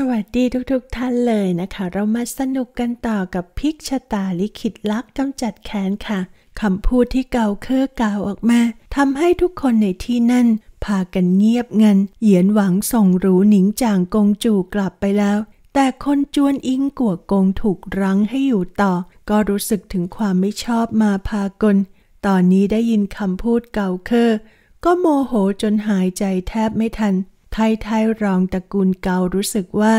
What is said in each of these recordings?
สวัสดีทุกๆทท่านเลยนะคะ เรามาสนุกกันต่อกับพิกชะตาลิขิตลักกำจัดแค้นค่ะคำพูดที่เก่าเคอกล่าวออกมาทำให้ทุกคนในที่นั่นพากันเงียบงันเหยียนหวังส่งรูหนิงจางกงจูกลับไปแล้ว แต่คนจวนอิงกัวกงถูกรั้งให้อยู่ต่อ ก็รู้สึกถึงความไม่ชอบมาพากล ตอนนี้ได้ยินคำพูดเก่าเคอก็โมโหจนหายใจแทบไม่ทันไทยไทยรองตระกูลเกา รู้สึกว่า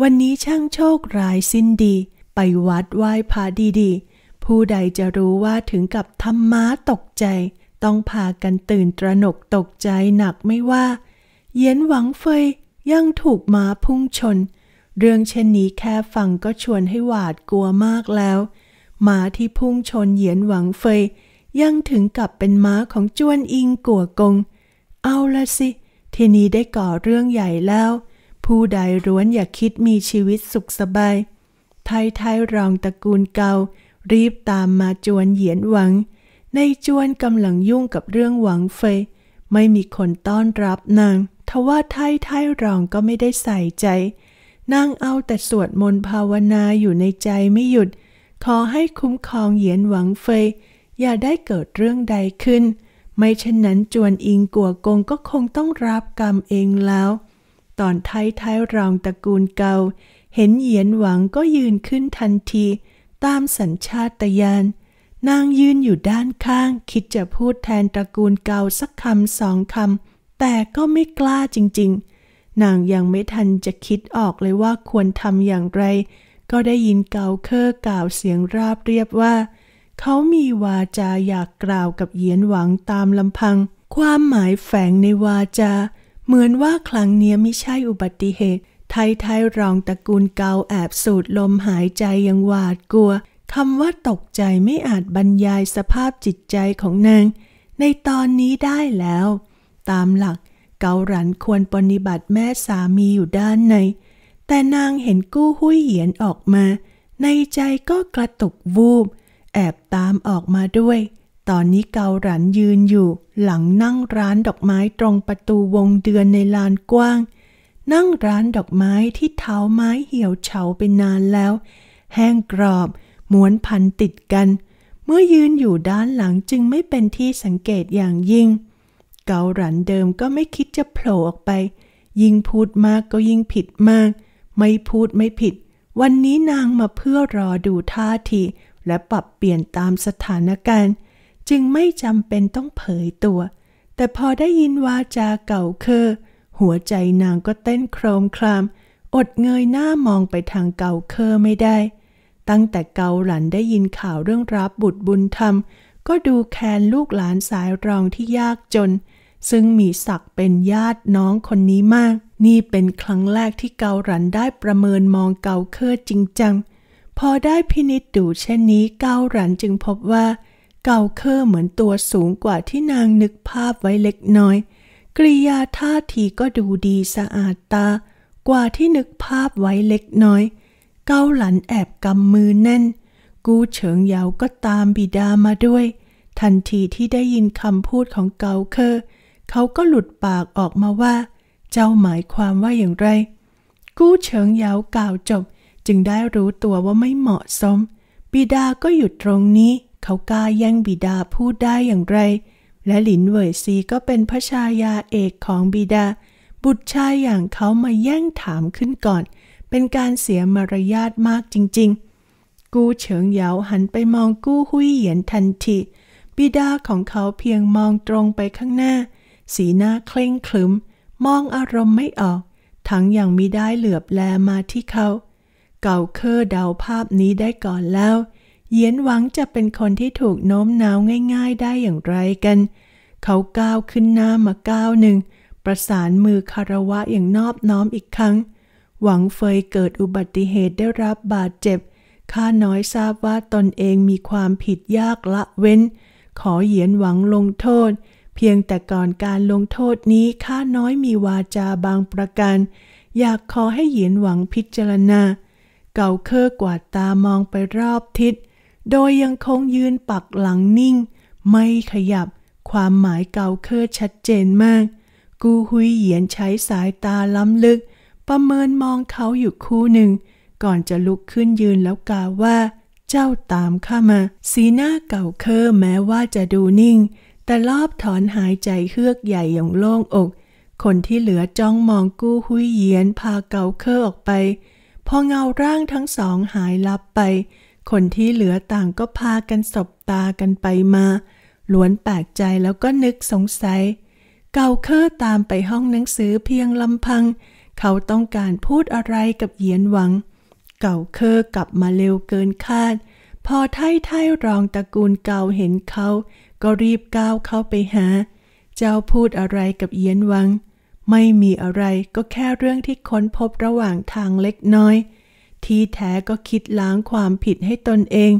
วันนี้ช่างโชคร้ายสิ้นดี ไปวัดไหว้พระดีๆ ผู้ใดจะรู้ว่าถึงกับทำม้าตกใจ ต้อง พา กันตื่น ตระหนก ตกใจหนักไม่ว่า เย็นหวังเฟยยัง ถูกม้าพุ่งชน เรื่องเช่นนี้แค่ ฟัง ก็ชวนให้หวาดกลัวมากแล้วม้าที่พุ่งชนเหยียนหวังเฟยยังถึงกับเป็นม้าของจวนอิงกัวกง เอาละสิเทีนี้ได้ก่อเรื่องใหญ่แล้ว ผู้ใดร้วนอย่าคิดมีชีวิตสุขสบาย ไทยไทยรองตระกูลเการีบตามมาจวนเหยียนหวัง ในจวนกำลังยุ่งกับเรื่องหวังเฟยไม่มีคนต้อนรับนางทว่าไทยไทยรองก็ไม่ได้ใส่ใจนางเอาแต่สวดมนต์ภาวนาอยู่ในใจไม่หยุด ขอให้คุ้มครองเหยียนหวังเฟยอย่าได้เกิดเรื่องใดขึ้นไม่เช่นนั้นจวนอิงกัวกงก็คงต้องรับกรรมเองแล้ว ตอนท้ายท้ายรองตระกูลเกาเห็นเหยียนหวังก็ยืนขึ้นทันที ตามสัญชาตญาณนางยืนอยู่ด้านข้างคิดจะพูดแทนตระกูลเกาสักคำสองคำแต่ก็ไม่กล้าจริงๆ นางยังไม่ทันจะคิดออกเลยว่าควรทำอย่างไร ก็ได้ยินเกาเคอร์กล่าวเสียงราบเรียบว่าเขามีวาจาอยากกล่าวกับเหยียนหวังตามลำพัง ความหมายแฝงในวาจา เหมือนว่าครั้งเนี้ยไม่ใช่อุบัติเหตุ ไทยไทยรองตระกูลเกาแอบสูดลมหายใจยังหวาดกลัวคำว่าตกใจไม่อาจบรรยายสภาพจิตใจของนาง ในตอนนี้ได้แล้ว ตามหลักเกาหลันควรปฏิบัติแม่สามีอยู่ด้านใน แต่นางเห็นกู้หุ้ยเหยียนออกมา ในใจก็กระตุกวูบแอบตามออกมาด้วย ตอนนี้เกาหลันยืนอยู่ หลังนั่งร้านดอกไม้ตรงประตูวงเดือนในลานกว้าง นั่งร้านดอกไม้ที่เท้าไม้เหี่ยวเฉาไปนานแล้ว แห้งกรอบม้วนพันติดกัน เมื่อยืนอยู่ด้านหลังจึงไม่เป็นที่สังเกตอย่างยิ่ง เกาหลันเดิมก็ไม่คิดจะโผล่ออกไป ยิ่งพูดมากก็ยิ่งผิดมาก ไม่พูดไม่ผิด วันนี้นางมาเพื่อรอดูท่าทีและปรับเปลี่ยนตามสถานการณ์ จึงไม่จำเป็นต้องเผยตัว แต่พอได้ยินวาจาเก่าเคอหัวใจนางก็เต้นโครมคราม อดเงยหน้ามองไปทางเก่าเคอไม่ได้ ตั้งแต่เกาหลันได้ยินข่าวเรื่องรับบุตรบุญธรรม ก็ดูแคนลูกหลานสายรองที่ยากจน ซึ่งมีศักดิ์เป็นญาติน้องคนนี้มาก นี่เป็นครั้งแรกที่เกาหลันได้ประเมินมองเกาเคอจริงจังพอได้พินิจดูเช่นนี้เก้าหลันจึงพบว่า เกาเคอร์เหมือนตัวสูงกว่าที่นางนึกภาพไว้เล็กน้อยกริยาท่าทีก็ดูดีสะอาดตา กว่าที่นึกภาพไว้เล็กน้อย เกาหลันแอบกำมือแน่น กูเฉิงเยาก็ตามบิดามาด้วย ทันทีที่ได้ยินคำพูดของเกาเคอร์เขาก็หลุดปากออกมาว่า เจ้าหมายความว่าอย่างไร กู้เฉิงเยาวกล่าวจบจึงได้รู้ตัวว่าไม่เหมาะสม บิดาก็อยู่ตรงนี้ เขากล้าแย่งบิดาพูดได้อย่างไร และหลินเวยซีก็เป็นพระชายาเอกของบิดา บุตรชายอย่างเขามาแย่งถามขึ้นก่อน เป็นการเสียมารยาทมากจริงๆ กู้เฉิงเหยาหันไปมองกู้หุยเหยียนทันทีบิดาของเขาเพียงมองตรงไปข้างหน้า สีหน้าเคร่งครึม มองอารมณ์ไม่ออก ทั้งอย่างมิได้เหลือบแลมาที่เขาเก่าเคอเดาภาพนี้ได้ก่อนแล้ว เยียนหวังจะเป็นคนที่ถูกโน้มน้าวง่าย ๆ ได้อย่างไรกัน เขาก้าวขึ้นหน้ามาก้าวหนึ่ง ประสานมือคารวะอย่างนอบน้อมอีกครั้ง หวังเฟยเกิดอุบัติเหตุได้รับบาดเจ็บ ข้าน้อยทราบว่าตนเองมีความผิดยากละเว้น ขอเหยียนหวังลงโทษ เพียงแต่ก่อนการลงโทษนี้ข้าน้อยมีวาจาบางประการ อยากขอให้เหยียนหวังพิจารณาเก่าเคอกวาดตามองไปรอบทิศ โดยยังคงยืนปักหลังนิ่ง ไม่ขยับความหมายเก่าเคอชัดเจนมาก กูฮุยเหยียนใช้สายตาล้ำลึก ประเมินมองเขาอยู่คู่หนึ่ง ก่อนจะลุกขึ้นยืนแล้วกล่าวว่า เจ้าตามข้ามา สีหน้าเก่าเคอแม้ว่าจะดูนิ่ง แต่รอบถอนหายใจเฮือกใหญ่อย่างโล่งอก คนที่เหลือจ้องมองกู้ฮุยเหยียนพาเก่าเคอออกไปพอเงาร่างทั้งสองหายลับไป คนที่เหลือต่างก็พากันสบตากันไปมา ล้วนแปลกใจแล้วก็นึกสงสัย เกาเคอร์ตามไปห้องหนังสือเพียงลำพัง เขาต้องการพูดอะไรกับเหยียนหวัง เกาเคอร์กลับมาเร็วเกินคาด พอไท่ไท่รองตระกูลเกาเห็นเขา ก็รีบก้าวเข้าไปหา เจ้าพูดอะไรกับเยียนหวังไม่มีอะไรก็แค่เรื่องที่ค้นพบระหว่างทางเล็กน้อย ที่แท้ก็คิดล้างความผิดให้ตนเอง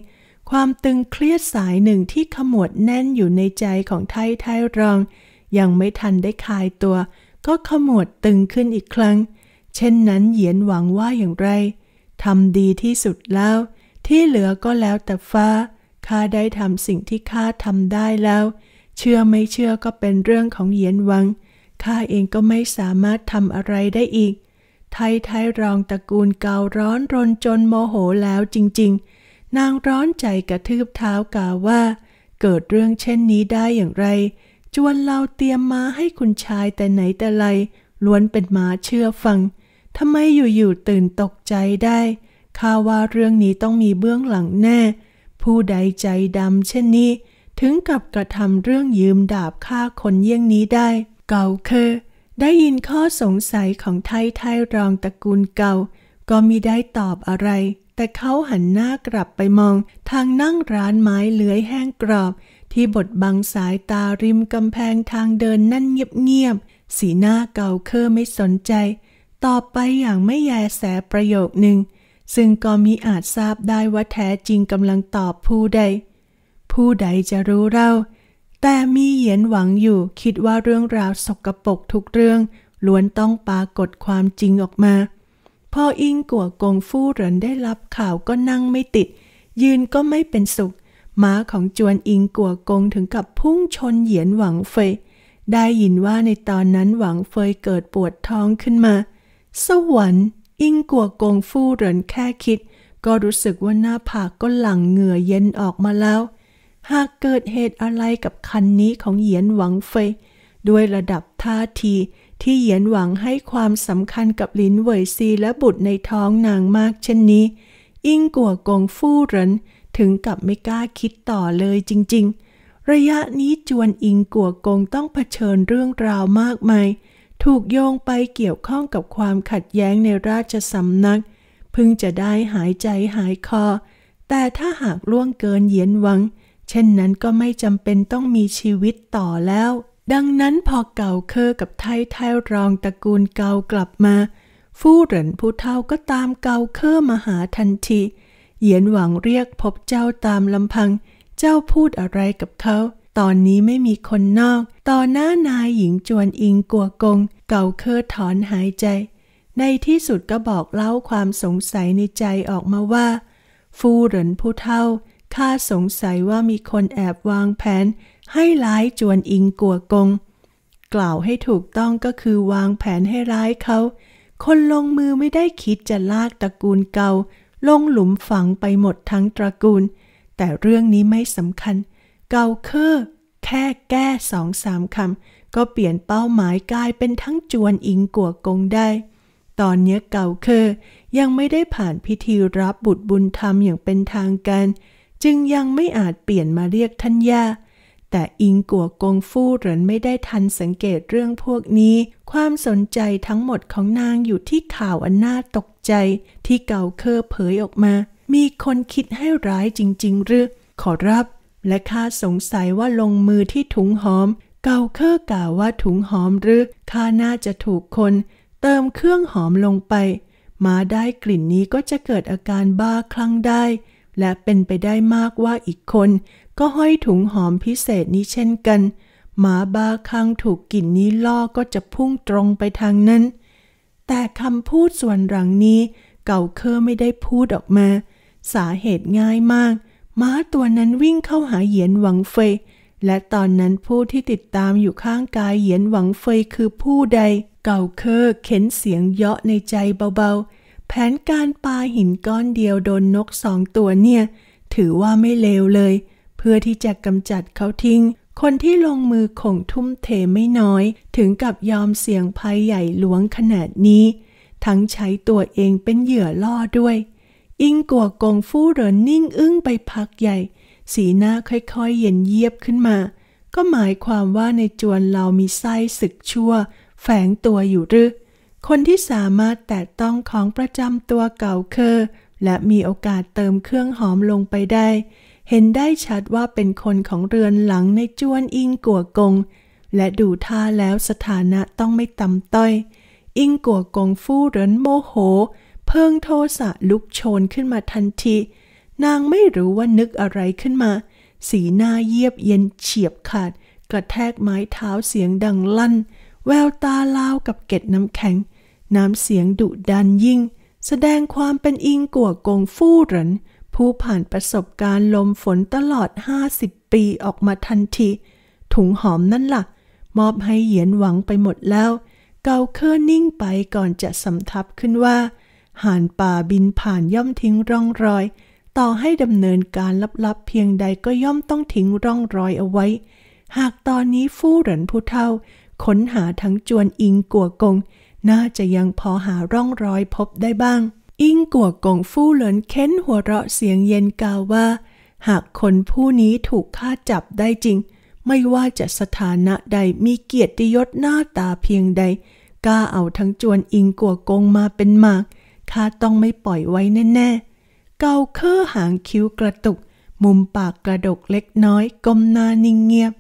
ความตึงเครียดสายหนึ่งที่ขมวดแน่นอยู่ในใจของไทยไทยรอง ยังไม่ทันได้คลายตัว ก็ขมวดตึงขึ้นอีกครั้ง เช่นนั้นเหยียนหวังว่าอย่างไรทำดีที่สุดแล้ว ที่เหลือก็แล้วแต่ฟ้าข้าได้ทำสิ่งที่ข้าทำได้แล้ว เชื่อไม่เชื่อก็เป็นเรื่องของเหยียนหวังข้าเองก็ไม่สามารถทำอะไรได้อีก ไทยไทยรองตระกูลเการ้อนรนจนโมโหแล้วจริงๆ นางร้อนใจกระทืบเท้ากล่าวว่า เกิดเรื่องเช่นนี้ได้อย่างไร จวนเราเตรียมมาให้คุณชายแต่ไหนแต่ไรล้วนเป็นมาเชื่อฟัง ทำไมอยู่ๆตื่นตกใจได้ ข้าว่าเรื่องนี้ต้องมีเบื้องหลังแน่ ผู้ใดใจดำเช่นนี้ ถึงกับกระทำเรื่องยืมดาบฆ่าคนเยี่ยงนี้ได้เก่าเคอได้ยินข้อสงสัยของไทยไทยรองตระกูลเก่า ก็มิได้ตอบอะไร แต่เขาหันหน้ากลับไปมองทางนั่งร้านไม้เลื้อยแห้งกรอบ ที่บดบังสายตาริมกำแพงทางเดินนั่นเงียบๆสีหน้าเก่าเคอไม่สนใจตอบไปอย่างไม่แยแสประโยคหนึ่ง ซึ่งก็มิอาจทราบได้ว่าแท้จริงกำลังตอบผู้ใด ผู้ใดจะรู้เา่าแต่มีเหยียนหวังอยู่คิดว่าเรื่องราวสกปรกทุกเรื่องล้วนต้องปรากฏความจริงออกมา พออิงกัวกงฟู่เหรินได้รับข่าวก็นั่งไม่ติด ยืนก็ไม่เป็นสุขม้าของจวนอิงกัวกงถึงกับพุ่งชนเหยียนหวังเฟยได้ยินว่าในตอนนั้นหวังเฟยเกิดปวดท้องขึ้นมา สวรรค์อิงกัวกงฟู่เหรินแค่คิด ก็รู้สึกว่าหน้าผากก็หลั่งเหงื่อเย็นออกมาแล้วหากเกิดเหตุอะไรกับคันนี้ของเหยียนหวังเฟยด้วยระดับท่าที ที่เหยียนหวังให้ความสำคัญกับลินเวยซีและบุตรในท้องนางมากเช่นนี้ อิงกัวกงฟู่เหรินถึงกับไม่กล้าคิดต่อเลยจริงๆ ระยะนี้จวนอิงกัวกงต้องเผชิญเรื่องราวมากมาย ถูกโยงไปเกี่ยวข้องกับความขัดแย้งในราชสำนัก พึงจะได้หายใจหายคอ แต่ถ้าหากล่วงเกินเหยียนหวังเช่นนั้นก็ไม่จำเป็นต้องมีชีวิตต่อแล้ว ดังนั้นพอเก่าเคอกับไทยไทยรองตระกูลเก่ากลับมา ฟู่เหรินผู้เท่าก็ตามเก่าเคอมาหาทันทีเหยียนหวังเรียกพบเจ้าตามลำพัง เจ้าพูดอะไรกับเขาตอนนี้ไม่มีคนนอก ต่อหน้านายหญิงจวนอิงกัวกง เก่าเคอถอนหายใจ ในที่สุดก็บอกเล่าความสงสัยในใจออกมาว่า ฟู่เหรินผู้เท่าข้าสงสัยว่ามีคนแอบวางแผนให้ร้ายจวนอิงกัวกง กล่าวให้ถูกต้องก็คือวางแผนให้ร้ายเขา คนลงมือไม่ได้คิดจะลากตระกูลเก่า ลงหลุมฝังไปหมดทั้งตระกูล แต่เรื่องนี้ไม่สำคัญ เกาเคอแค่แก้สองสามคำก็เปลี่ยนเป้าหมายกลายเป็นทั้งจวนอิงกัวกงได้ ตอนนี้เก่าเคอยังไม่ได้ผ่านพิธีรับบุตรบุญธรรมอย่างเป็นทางการเจึงยังไม่อาจเปลี่ยนมาเรียกท่านย่า แต่อิงกัวกงฟู่เหรินไม่ได้ทันสังเกตเรื่องพวกนี้ ความสนใจทั้งหมดของนางอยู่ที่ข่าวอันน่าตกใจ ที่เก่าเคอเผยออกมา มีคนคิดให้ร้ายจริงๆหรือ ขอรับ และข้าสงสัยว่าลงมือที่ถุงหอม เก่าเคอกล่าวว่าถุงหอมหรือข้าน่าจะถูกคน เติมเครื่องหอมลงไป มาได้กลิ่นนี้ก็จะเกิดอาการบ้าคลั่งได้และเป็นไปได้มากว่าอีกคน ก็ห้อยถุงหอมพิเศษนี้เช่นกันหมาบ้าข้างถูกกลิ่นนี้ล่อก็จะพุ่งตรงไปทางนั้น แต่คำพูดส่วนหลังนี้ เก่าเคอไม่ได้พูดออกมา สาเหตุง่ายมาก ม้าตัวนั้นวิ่งเข้าหาเหยียนหวังเฟยและตอนนั้นผู้ที่ติดตามอยู่ข้างกายเหยียนหวังเฟยคือผู้ใดเก่าเคอเข็นเสียงเยาะในใจเบาๆแผนการปาหินก้อนเดียวโดนนกสองตัวเนี่ย ถือว่าไม่เลวเลย เพื่อที่จะกำจัดเขาทิ้ง คนที่ลงมือข่งทุ่มเทไม่น้อย ถึงกับยอมเสี่ยงภัยใหญ่หลวงขนาดนี้ ทั้งใช้ตัวเองเป็นเหยื่อล่อด้วย อิงกัวกงฟู่เรินนิ่งอึ้งไปพักใหญ่ สีหน้าค่อยๆเย็นเยียบขึ้นมา ก็หมายความว่าในจวนเรามีไส้ศึกชั่ว แฝงตัวอยู่หรือคนที่สามารถแตะต้องของประจำตัวเก่าคือและมีโอกาสเติมเครื่องหอมลงไปได้ เห็นได้ชัดว่าเป็นคนของเรือนหลังในจวนอิงกัวกงและดูท่าแล้วสถานะต้องไม่ต่ำต้อย อิงกัวกงฟู่เหรินโมโหเพิ่งโทสะลุกโชนขึ้นมาทันที นางไม่รู้ว่านึกอะไรขึ้นมา สีหน้าเยียบเย็นเฉียบขาด กระแทกไม้เท้าเสียงดังลั่น แววตาลาวกับเก็ดน้ำแข็งน้ำเสียงดุดันยิ่ง แสดงความเป็นอิงกัวกงฟู่เหรินผู้ผ่านประสบการณ์ลมฝนตลอด50ปีออกมาทันที ถุงหอมนั่นละ่ะ มอบให้เหยียนหวังไปหมดแล้ว เกาเคอนิ่งไปก่อนจะสำทับขึ้นว่า ห่านป่าบินผ่านย่อมทิ้งร่องรอย ต่อให้ดำเนินการลับๆ เพียงใดก็ย่อมต้องทิ้งร่องรอยเอาไว้ หากตอนนี้ฟู่เหรินผู้เท่า ค้นหาทั้งจวนอิงกัวกงน่าจะยังพอหาร่องรอยพบได้บ้าง อิงกัวกงฟู่เหลินเค้นหัวเราะเสียงเย็นกล่าวว่า หากคนผู้นี้ถูกฆ่าจับได้จริง ไม่ว่าจะสถานะใดมีเกียรติยศหน้าตาเพียงใด กล้าเอาทั้งจวนอิงกัวกงมาเป็นหมาก ข้าต้องไม่ปล่อยไว้แน่ๆ เกาเคอหางคิ้วกระตุก มุมปากกระดกเล็กน้อยก้มหน้านิ่งเงียบ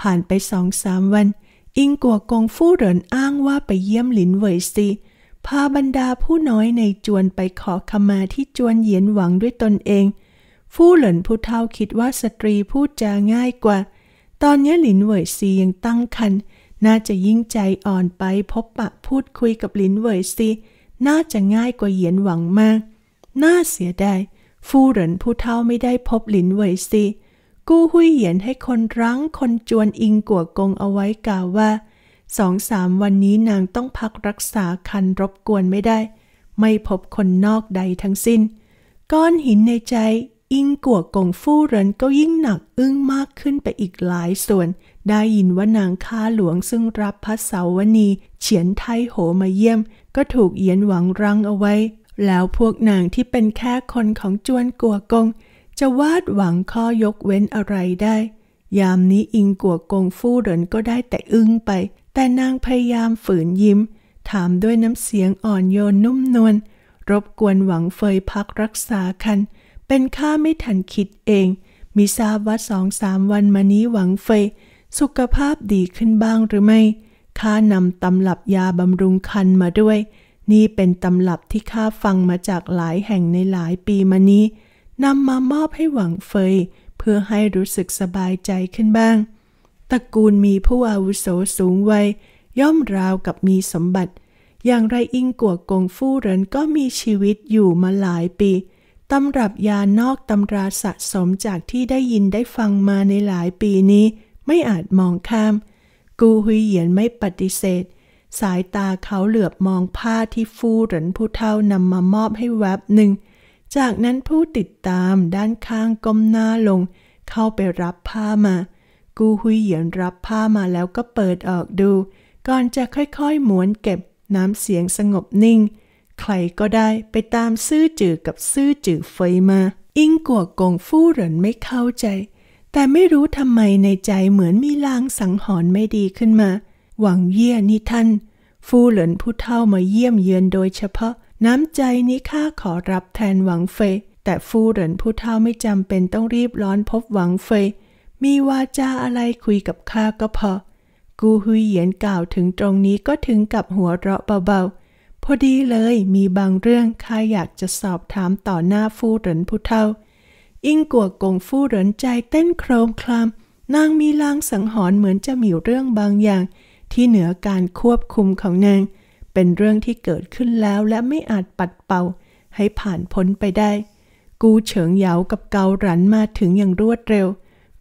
ผ่านไปสองสามวันอิงกัวกงฟู่เหรินอ้างว่าไปเยี่ยมหลินเวยซีพาบรรดาผู้น้อยในจวนไปขอขมาที่จวนเหยียนหวังด้วยตนเอง ฟู่เหรินผู้เฒ่าคิดว่าสตรีพูดจาง่ายกว่า ตอนนี้หลินเวยซียังตั้งคันน่าจะยิ่งใจอ่อนไปพบปะพูดคุยกับหลินเวยซี น่าจะง่ายกว่าเหยียนหวังมาก น่าเสียดายฟู่เหรินผู้เฒ่าไม่ได้พบหลินเวยซีกู้หุยเหยียนให้คนรั้งคนจวนอิงกัวกงเอาไว้กล่าวว่าสองสามวันนี้นางต้องพักรักษาคันรบกวนไม่ได้ ไม่พบคนนอกใดทั้งสิ้น ก้อนหินในใจอิงกัวกงฟู่เรินก็ยิ่งหนักอึ้งมากขึ้นไปอีกหลายส่วน ได้ยินว่านางข้าหลวงซึ่งรับพระเสาวนีเฉียนไทโหมาเยี่ยม ก็ถูกเหยียนหวังรังเอาไว้ แล้วพวกนางที่เป็นแค่คนของจวนกัวกงจะวาดหวังข้อยกเว้นอะไรได้ ยามนี้อิงกัวกงฟู่เหรินก็ได้แต่อึ้งไป แต่นางพยายามฝืนยิ้ม ถามด้วยน้ำเสียงอ่อนโยนนุ่มนวลรบกวนหวังเฟยพักรักษาคัน เป็นข้าไม่ทันคิดเอง มีทราบว่าสองสามวันมานี้หวังเฟยสุขภาพดีขึ้นบ้างหรือไม่ข้านำตำลับยาบำรุงคันมาด้วย นี่เป็นตำลับที่ข้าฟังมาจากหลายแห่งในหลายปีมานี้นำมามอบให้หวังเฟย เพื่อให้รู้สึกสบายใจขึ้นบ้าง ตระกูลมีผู้อาวุโสสูงวัยย่อมราวกับมีสมบัติ อย่างไรอิงกัวกงฟู่เหรินก็มีชีวิตอยู่มาหลายปีตำรับยานอกตำราสะสมจากที่ได้ยินได้ฟังมาในหลายปีนี้ ไม่อาจมองข้าม กูฮุยเหยียนไม่ปฏิเสธ สายตาเขาเหลือบมองผ้าที่ฟู่เหรินผู้เฒ่านำมามอบให้แวบหนึ่งจากนั้นผู้ติดตามด้านข้างก้มหน้าลงเข้าไปรับผ้ามา กูหุยเหยียนรับผ้ามาแล้วก็เปิดออกดู ก่อนจะค่อยๆหมวนเก็บน้ำเสียงสงบนิ่งใครก็ได้ไปตามซื่อจือกับซื่อจือเฟยมา อิงกัวกงฟู่เหรินไม่เข้าใจ แต่ไม่รู้ทำไมในใจเหมือนมีลางสังหรณ์ไม่ดีขึ้นมา หวังเยี่ยนี่ท่าน ฟู่เหรินผู้เท่ามาเยี่ยมเยือนโดยเฉพาะน้ำใจนี้ข้าขอรับแทนหวังเฟย แต่ฟู่เหรินผู้เฒ่าไม่จำเป็นต้องรีบร้อนพบหวังเฟย มีวาจาอะไรคุยกับข้าก็พอกูฮุยเหยียนกล่าวถึงตรงนี้ก็ถึงกับหัวเราะเบาๆพอดีเลยมีบางเรื่องข้าอยากจะสอบถามต่อหน้าฟู่เหรินผู้เฒ่า อิงกัวกงฟู่เหรินใจเต้นโครมคลาม นางมีลางสังหรณ์เหมือนจะมีเรื่องบางอย่างที่เหนือการควบคุมของนางเป็นเรื่องที่เกิดขึ้นแล้วและไม่อาจปัดเป่า ให้ผ่านพ้นไปได้ กู้เฉิงเหยากับเกาหลันมาถึงอย่างรวดเร็ว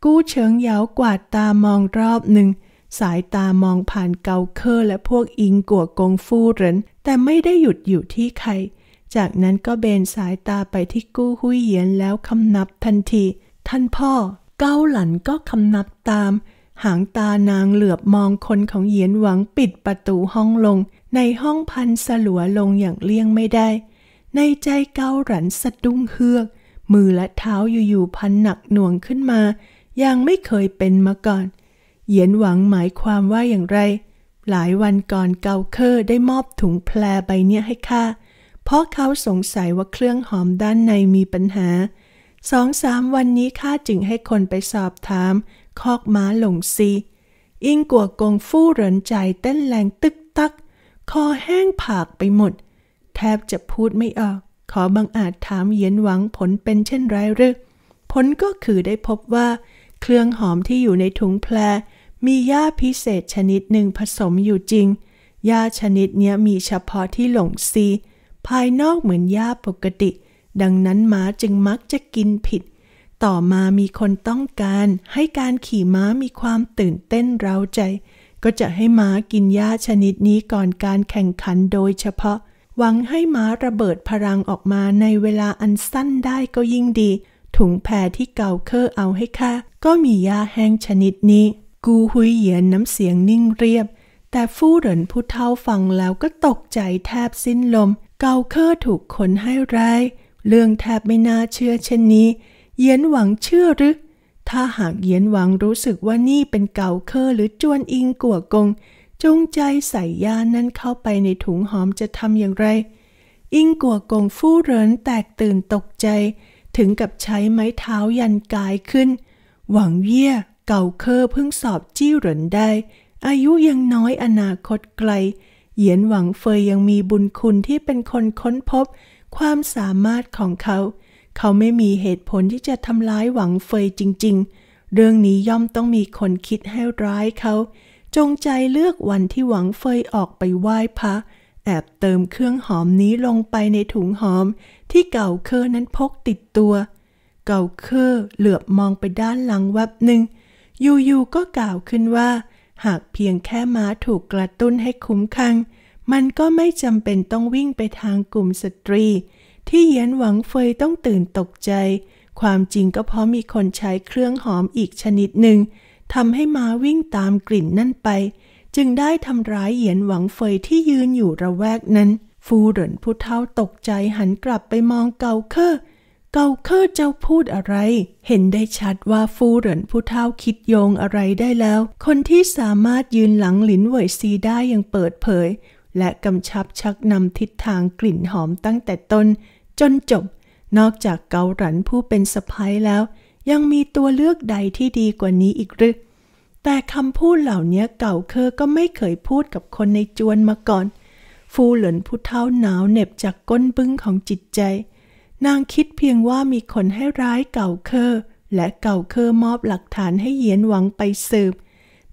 กู้เฉิงเหยากวาดตามองรอบหนึ่ง สายตามองผ่านเกาเคอร์และพวกอิงกัวกงฟูเหรินแต่ไม่ได้หยุดอยู่ที่ใคร จากนั้นก็เบนสายตาไปที่กู้หุยเหยียนแล้วคำนับทันที ท่านพ่อ เกาหลันก็คำนับตาม หางตานางเหลือบมองคนของเหยียนหวังปิดประตูห้องลงในห้องพันสลัวลงอย่างเลี่ยงไม่ได้ ในใจเกาหลันสะดุ้งเฮือก มือและเท้าอยู่ ๆ พันหนักหน่วงขึ้นมาอย่างไม่เคยเป็นมาก่อน เหยียนหวังหมายความว่าอย่างไร หลายวันก่อนเกาเคอร์ได้มอบถุงแพลใบเนี้ยให้ข้า เพราะเขาสงสัยว่าเครื่องหอมด้านในมีปัญหา สองสามวันนี้ข้าจึงให้คนไปสอบถาม คอกม้าหลงซี อิงกัวกงฟู่เหรินใจเต้นแรงตึกตักคอแห้งผากไปหมด แทบจะพูดไม่ออก ขอบังอาจถามเย็นหวังผลเป็นเช่นไรหรือผลก็คือได้พบว่า เครื่องหอมที่อยู่ในถุงแพรมียาพิเศษชนิดหนึ่งผสมอยู่จริงยาชนิดนี้มีเฉพาะที่หลงซี ภายนอกเหมือนยาปกติ ดังนั้นม้าจึงมักจะกินผิด ต่อมามีคนต้องการ ให้การขี่ม้ามีความตื่นเต้นเร้าใจก็จะให้ม้ากินหญ้าชนิดนี้ก่อนการแข่งขันโดยเฉพาะหวังให้ม้าระเบิดพลังออกมาในเวลาอันสั้นได้ก็ยิ่งดีถุงแพรที่เก่าเคอเอาให้ข้าก็มีหญ้าแห้งชนิดนี้กูหุยเหยียนน้ำเสียงนิ่งเรียบแต่ฟู่เหรินผู้เท่าฟังแล้วก็ตกใจแทบสิ้นลมเกาเคอถูกคนให้ร้ายเรื่องแทบไม่น่าเชื่อเช่นนี้เยียนหวังเชื่อหรือถ้าหากเยียนหวังรู้สึกว่านี่เป็นเกาเคอร์หรือจวนอิงกัวกง จงใจใส่ยานั้นเข้าไปในถุงหอมจะทำอย่างไร อิงกัวกงฟู่เรินแตกตื่นตกใจ ถึงกับใช้ไม้เท้ายันกายขึ้น หวังเยี่ยเก่าเคอเพิ่งสอบจี้เหรินได้ อายุยังน้อยอนาคตไกลเหยียนหวังเฟยยังมีบุญคุณที่เป็นคนค้นพบ ความสามารถของเขาเขาไม่มีเหตุผลที่จะทำร้ายหวังเฟยจริง ๆ เรื่องนี้ย่อมต้องมีคนคิดให้ร้ายเขา จงใจเลือกวันที่หวังเฟยออกไปไหว้พระ แอบเติมเครื่องหอมนี้ลงไปในถุงหอม ที่เก่าเคอรนั้นพกติดตัว เก่าเคอเหลือบมองไปด้านหลังแวบหนึ่งอยู่ๆก็กล่าวขึ้นว่า หากเพียงแค่ม้าถูกกระตุ้นให้คุ้มคังมันก็ไม่จำเป็นต้องวิ่งไปทางกลุ่มสตรีที่เยียนหวังเฟยต้องตื่นตกใจ ความจริงก็เพราะมีคนใช้เครื่องหอมอีกชนิดหนึ่งทำให้มาวิ่งตามกลิ่นนั่นไป จึงได้ทำร้ายเหยียนหวังเฟยที่ยืนอยู่ระแวกนั้น ฟูเหรินผู้เท่าตกใจหันกลับไปมองเกาเคอร์เกาเคอร์เจ้าพูดอะไร เห็นได้ชัดว่าฟูเหรินผู้เท่าคิดโยงอะไรได้แล้ว คนที่สามารถยืนหลังหลินเหวยซีได้อย่างเปิดเผย และกำชับชักนำทิศทางกลิ่นหอมตั้งแต่ต้นจนจบ นอกจากเกาหลันผู้เป็นสะพ้ยแล้ว ยังมีตัวเลือกใดที่ดีกว่านี้อีกหรือแต่คำพูดเหล่านี้เก่าเคอก็ไม่เคยพูดกับคนในจวนมาก่อน ฟูเหลินผู้เท่าหนาวเหน็บจากก้นบึ้งของจิตใจ นางคิดเพียงว่ามีคนให้ร้ายเก่าเคอและเก่าเคอมอบหลักฐานให้เหยียนหวังไปสืบ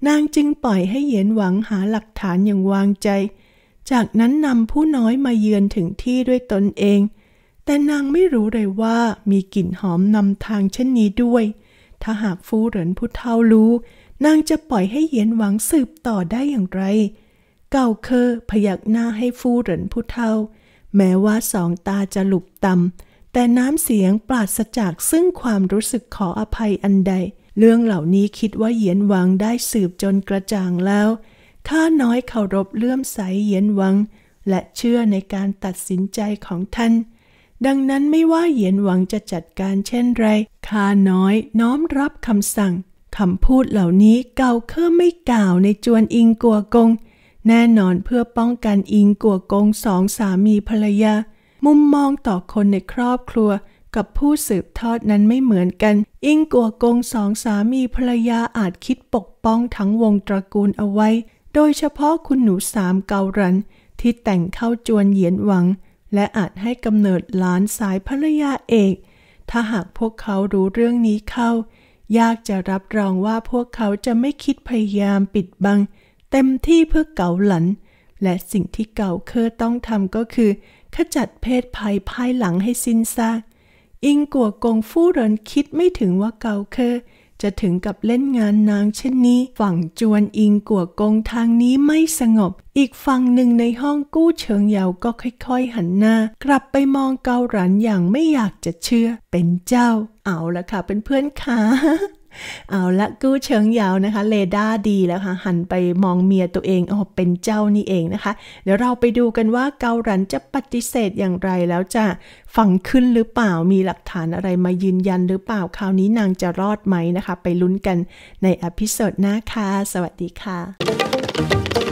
นางจึงปล่อยให้เหยียนหวังหาหลักฐานอย่างวางใจ จากนั้นนำผู้น้อยมาเยือนถึงที่ด้วยตนเองแต่นางไม่รู้เลยว่ามีกลิ่นหอมนำทางเช่นนี้ด้วย ถ้าหากฟูเหรินผู้เฒารู้นางจะปล่อยให้เย็นหวังสืบต่อได้อย่างไร เก่าเคอพยักหน้าให้ฟูเหรินผู้เาแม้ว่าสองตาจะหลุบตำแต่น้ำเสียงปราศจากซึ่งความรู้สึกขออภัยอันใด เรื่องเหล่านี้คิดว่าเย็นหวังได้สืบจนกระจ่างแล้ว ข้าน้อยเคารพเลื่อมใสเย็นหวัง และเชื่อในการตัดสินใจของท่านดังนั้นไม่ว่าเหยียนหวังจะจัดการเช่นไรคาน้อยน้อมรับคำสั่งคำพูดเหล่านี้เก่าเค่อไม่กล่าวในจวนอิงกัวกง แน่นอนเพื่อป้องกันอิงกัวกงสองสามีภรรยา มุมมองต่อคนในครอบครัว กับผู้สืบทอดนั้นไม่เหมือนกัน อิงกัวกงสองสามีภรรยาอาจคิดปกป้องทั้งวงตระกูลเอาไว้ โดยเฉพาะคุณหนูสามเการัน ที่แต่งเข้าจวนเหยียนหวังและอาจให้กำเนิดหลานสายภรรยาเอก ถ้าหากพวกเขารู้เรื่องนี้เข้า ยากจะรับรองว่าพวกเขาจะไม่คิดพยายามปิดบัง เต็มที่เพื่อเกาหลัน และสิ่งที่เก่าเคอต้องทำก็คือ ขจัดเพศภัยภายหลังให้สิ้นซาก อิงกัวกงฟู่เรินคิดไม่ถึงว่าเก่าเคอจะถึงกับเล่นงานนางเช่นนี้ ฝั่งจวนอิงกัวกงทางนี้ไม่สงบ อีกฝั่งหนึ่งในห้องกู้เชิงเยาก็ค่อยๆหันหน้า กลับไปมองเกาหลันอย่างไม่อยากจะเชื่อ เป็นเจ้า เอาละค่ะเป็นเพื่อนๆค่ะเอาละกู้เชิงยาวนะคะเลด้าดีแล้วค่ะ หันไปมองเมียตัวเองอ๋อเป็นเจ้านี่เองนะคะ เดี๋ยวเราไปดูกันว่าเกาหลันจะปฏิเสธอย่างไรแล้วจะฟังขึ้นหรือเปล่ามีหลักฐานอะไรมายืนยันหรือเปล่า คราวนี้นางจะรอดไหมนะคะ ไปลุ้นกันในอพิสซดหน้าค่ะสวัสดีค่ะ